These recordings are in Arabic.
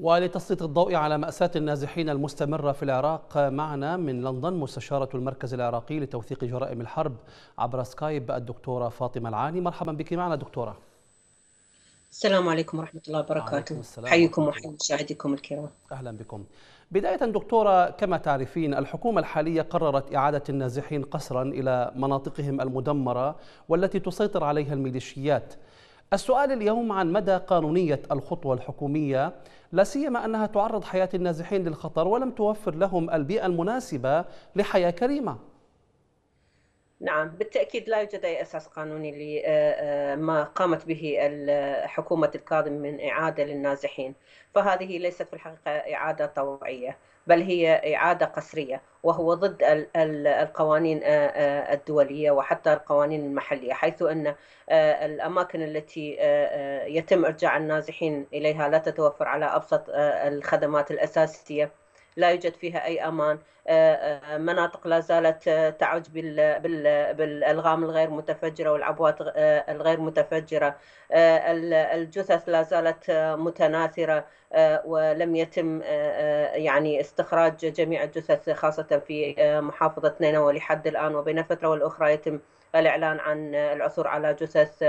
ولتسليط الضوء على مأساة النازحين المستمرة في العراق معنا من لندن مستشارة المركز العراقي لتوثيق جرائم الحرب عبر سكايب الدكتورة فاطمة العاني مرحبا بك معنا دكتورة السلام عليكم ورحمة الله وبركاته حيكم وحي مشاهديكم الكرام أهلا بكم بداية دكتورة كما تعرفين الحكومة الحالية قررت إعادة النازحين قسرا إلى مناطقهم المدمرة والتي تسيطر عليها الميليشيات السؤال اليوم عن مدى قانونية الخطوة الحكومية لا سيما أنها تعرض حياة النازحين للخطر ولم توفر لهم البيئة المناسبة لحياة كريمة نعم بالتأكيد لا يوجد أي أساس قانوني لما آه، آه، قامت به حكومة الكاظم من إعادة للنازحين فهذه ليست في الحقيقة إعادة طوعية بل هي إعادة قسرية وهو ضد القوانين آه، الدولية وحتى القوانين المحلية حيث أن الأماكن التي يتم إرجاع النازحين إليها لا تتوفر على أبسط الخدمات الأساسية لا يوجد فيها أي أمان آه، آه، مناطق لا زالت آه، تعج بالألغام الغير متفجرة والعبوات الغير متفجرة الجثث لا زالت متناثرة ولم يتم يعني استخراج جميع الجثث خاصة في محافظة نينوى لحد الآن وبين فترة والأخرى يتم الإعلان عن العثور على جثث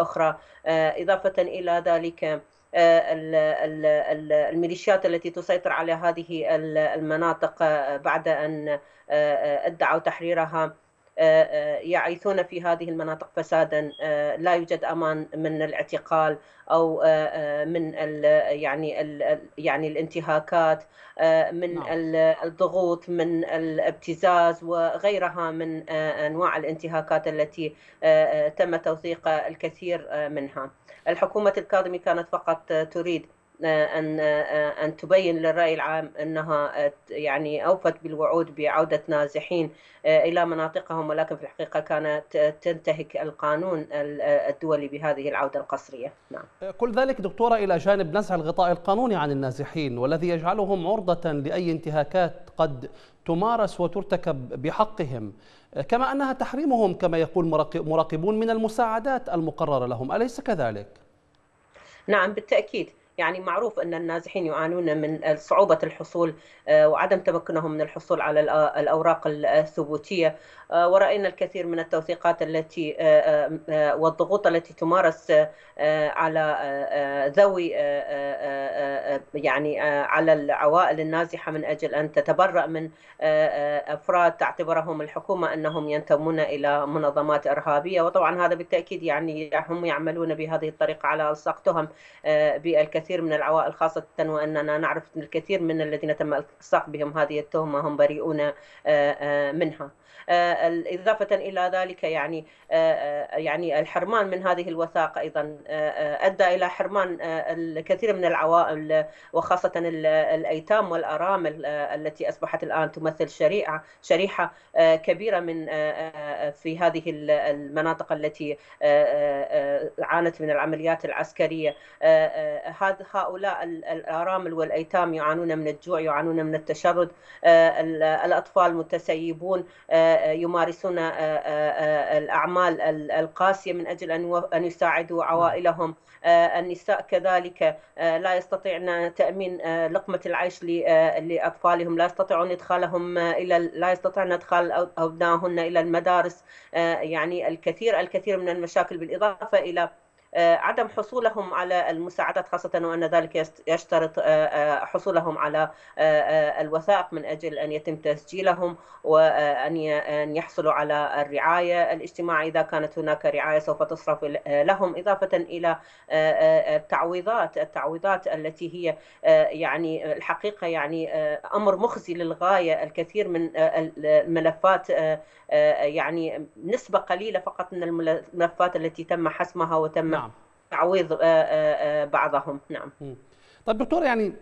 أخرى إضافة إلى ذلك الميليشيات التي تسيطر على هذه المناطق بعد ان آه، آه، ادعوا تحريرها آه، آه، يعيثون في هذه المناطق فسادا آه، لا يوجد امان من الاعتقال او من يعني يعني الانتهاكات من نعم. الضغوط من الابتزاز وغيرها من انواع الانتهاكات التي تم توثيق الكثير منها الحكومه الكاظمي كانت فقط تريد أن أن تبين للرأي العام أنها يعني أوفت بالوعود بعودة نازحين إلى مناطقهم ولكن في الحقيقة كانت تنتهك القانون الدولي بهذه العودة القسرية نعم. كل ذلك دكتورة إلى جانب نزع الغطاء القانوني عن النازحين والذي يجعلهم عرضة لأي انتهاكات قد تمارس وترتكب بحقهم كما أنها تحريمهم كما يقول مراقبون من المساعدات المقررة لهم أليس كذلك؟ نعم بالتأكيد يعني معروف أن النازحين يعانون من صعوبة الحصول آه، وعدم تمكنهم من الحصول على الأوراق الثبوتية آه، ورأينا الكثير من التوثيقات التي آه، والضغوط التي تمارس على ذوي يعني على العوائل النازحة من أجل أن تتبرأ من أفراد تعتبرهم الحكومة أنهم ينتمون إلى منظمات إرهابية وطبعا هذا بالتأكيد يعني هم يعملون بهذه الطريقة على ألصق تهم بالكثير الكثير من العوائل خاصة وأننا نعرف الكثير من الذين تم التصاق بهم هذه التهمة هم بريئون آه، آه، منها آه، إضافة إلى ذلك يعني يعني الحرمان من هذه الوثائق أيضا أدى إلى حرمان الكثير من العوائل وخاصة الأيتام والأرامل التي أصبحت الآن تمثل شريعة شريحة كبيرة من في هذه المناطق التي عانت من العمليات العسكرية هذا بعض هؤلاء الارامل والايتام يعانون من الجوع يعانون من التشرد آه، الاطفال متسيبون آه، آه، يمارسون الاعمال القاسيه من اجل ان ان يساعدوا نعم. عوائلهم النساء كذلك لا يستطيعن تامين لقمه العيش لاطفالهم لا يستطيعون ادخالهم الى لا يستطيعن ادخال ابنائهن الى المدارس يعني الكثير الكثير من المشاكل بالاضافه الى آه، عدم حصولهم على المساعدات خاصة وأن ذلك يشترط آه، آه، حصولهم على الوثائق من أجل أن يتم تسجيلهم وأن يحصلوا على الرعاية الاجتماعية إذا كانت هناك رعاية سوف تصرف لهم إضافة إلى التعويضات التعويضات التي هي يعني الحقيقة يعني أمر مخزي للغاية الكثير من الملفات يعني نسبة قليلة فقط من الملفات التي تم حسمها وتم نعم. تعويض آه، آه، آه، بعضهم نعم طيب دكتور يعني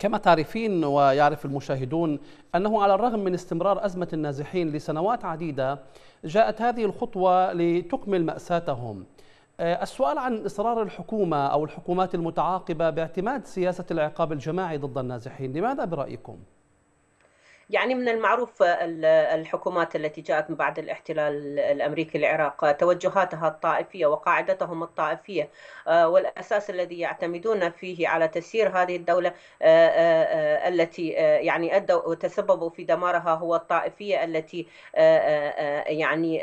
كما تعرفين ويعرف المشاهدون أنه على الرغم من استمرار أزمة النازحين لسنوات عديدة جاءت هذه الخطوة لتكمل مأساتهم السؤال عن إصرار الحكومة أو الحكومات المتعاقبة باعتماد سياسة العقاب الجماعي ضد النازحين لماذا برأيكم؟ يعني من المعروف آه، الحكومات التي جاءت من بعد الاحتلال الامريكي للعراق آه، توجهاتها الطائفيه وقاعدتهم الطائفيه آه، والاساس الذي يعتمدون فيه على تسيير هذه الدوله التي يعني ادوا وتسببوا في دمارها هو الطائفيه التي يعني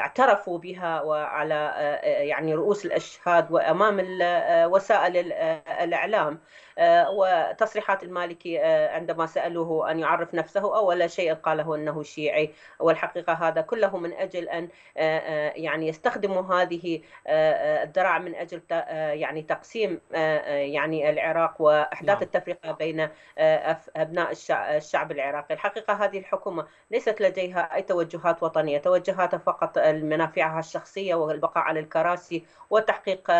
اعترفوا بها وعلى يعني رؤوس الاشهاد وامام وسائل الاعلام وتصريحات المالكي عندما سالوه ان يعرف يعرف نفسه أو شيء قاله أنه شيعي والحقيقة هذا كله من أجل أن آه، آه، يعني يستخدموا هذه آه، الذراع من أجل يعني تقسيم يعني العراق وإحداث نعم. التفرقة بين أبناء الشعب العراقي الحقيقة هذه الحكومة ليست لديها أي توجهات وطنية توجهاتها فقط منافعها الشخصية والبقاء على الكراسي وتحقيق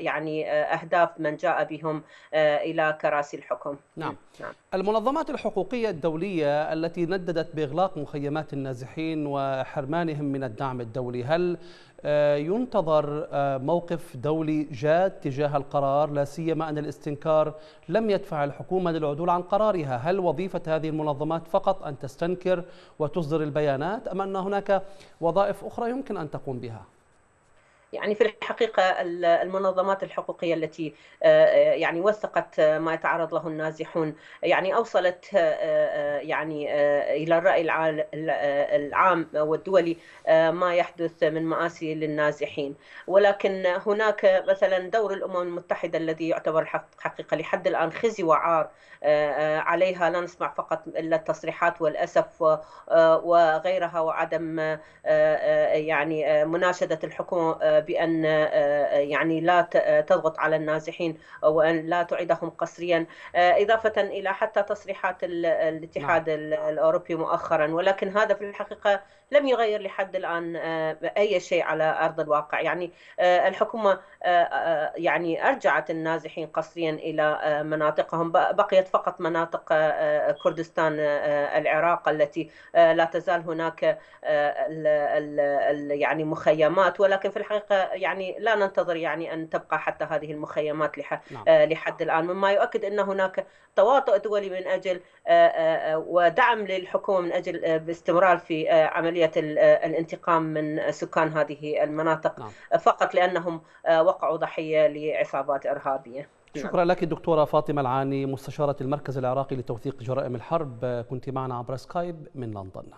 يعني أهداف من جاء بهم إلى كراسي الحكم نعم, نعم. المنظمات الحقوقية الجمعية الدولية التي نددت بإغلاق مخيمات النازحين وحرمانهم من الدعم الدولي هل آه، ينتظر آه، موقف دولي جاد تجاه القرار لا سيما أن الاستنكار لم يدفع الحكومة للعدول عن قرارها هل وظيفة هذه المنظمات فقط أن تستنكر وتصدر البيانات أم أن هناك وظائف أخرى يمكن أن تقوم بها؟ يعني في الحقيقة المنظمات الحقوقية التي آه، آه، يعني وثقت آه، ما يتعرض له النازحون يعني أوصلت يعني إلى الرأي العام والدولي ما يحدث من مآسي للنازحين ولكن هناك مثلا دور الأمم المتحدة الذي يعتبر حقيقة لحد الآن خزي وعار عليها لا نسمع فقط إلا التصريحات والأسف وغيرها وعدم يعني مناشدة الحكومة بان آه، آه، يعني لا آه، تضغط على النازحين وان لا تعيدهم قسريا اضافه الى حتى تصريحات الاتحاد نعم. الاوروبي مؤخرا ولكن هذا في الحقيقه لم يغير لحد الان اي شيء على ارض الواقع يعني الحكومه يعني ارجعت النازحين قسريا الى مناطقهم بقيت فقط مناطق كردستان العراق التي لا تزال هناك يعني مخيمات ولكن في الحقيقه يعني لا ننتظر يعني أن تبقى حتى هذه المخيمات لح... نعم. آه، لحد الآن مما يؤكد أن هناك تواطؤ دولي من أجل آه، آه، ودعم للحكومة من أجل باستمرار في عملية الانتقام من سكان هذه المناطق نعم. فقط لأنهم وقعوا ضحية لعصابات إرهابية نعم. شكرا لك الدكتورة فاطمة العاني مستشارة المركز العراقي لتوثيق جرائم الحرب كنت معنا عبر سكايب من لندن